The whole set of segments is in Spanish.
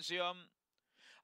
Atención.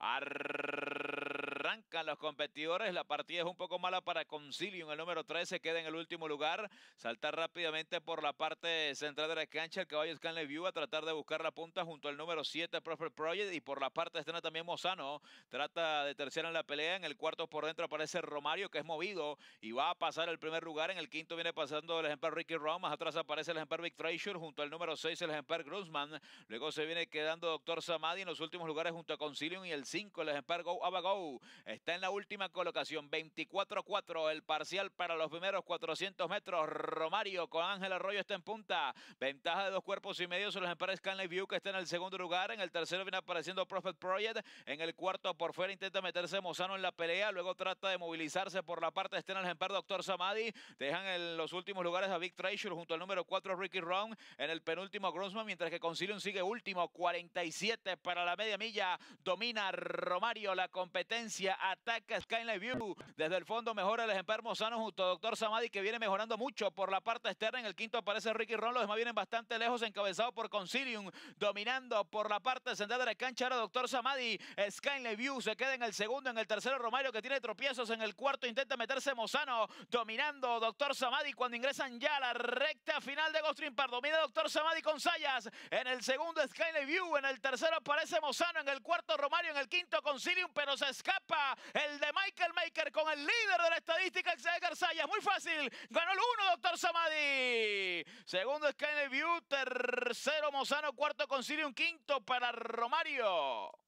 Arr Arrancan los competidores. La partida es un poco mala para Concilium. el número 13. Queda en el último lugar. Saltar rápidamente por la parte central de la cancha. El caballo Scanley View a tratar de buscar la punta junto al número 7, Proper Project. Y por la parte externa también Mozano. Trata de terciar en la pelea. En el cuarto por dentro aparece Romario, que es movido y va a pasar el primer lugar. En el quinto viene pasando el ejemplar Ricky Rom. Más atrás aparece el ejemplar Vic Treasure junto al número 6, el ejemplar Gruzman. Luego se viene quedando Doctor Samadi en los últimos lugares junto a Concilium y el 5, el ejemplar Go abago Está en la última colocación, 24-4 el parcial para los primeros 400 metros. Romario con Ángel Arroyo está en punta. Ventaja de dos cuerpos y medio sobre los empara Canley View que está en el segundo lugar. En el tercero viene apareciendo Prophet Project. En el cuarto por fuera intenta meterse Mozano en la pelea. Luego trata de movilizarse por la parte externa el ejemplar Doctor Samadi. Dejan en los últimos lugares a Big Treasure junto al número 4 Ricky Ron. En el penúltimo Grossman mientras que Concilium sigue último. 47 para la media milla. Domina Romario la competencia ataca Skyline View. Desde el fondo mejora el ejemplar Mozano junto Doctor Samadi que viene mejorando mucho por la parte externa. En el quinto aparece Ricky Ron. Los demás vienen bastante lejos, encabezado por Concilium. Dominando por la parte central de la cancha ahora Doctor Samadi. Skyline View se queda en el segundo. En el tercero Romario que tiene tropiezos. En el cuarto intenta meterse Mozano. Dominando Doctor Samadi cuando ingresan ya a la recta final de Ghost para Domina Doctor Samadi con Sayas. En el segundo Skyline View. En el tercero aparece Mozano. En el cuarto Romario. En el quinto Concilium. Pero se escapa el de Michael Maker con el líder de la estadística, Xavier Sayas. Muy fácil, ganó el uno doctor Samadi. Segundo Kenny View, tercero Mozano, cuarto un quinto para Romario.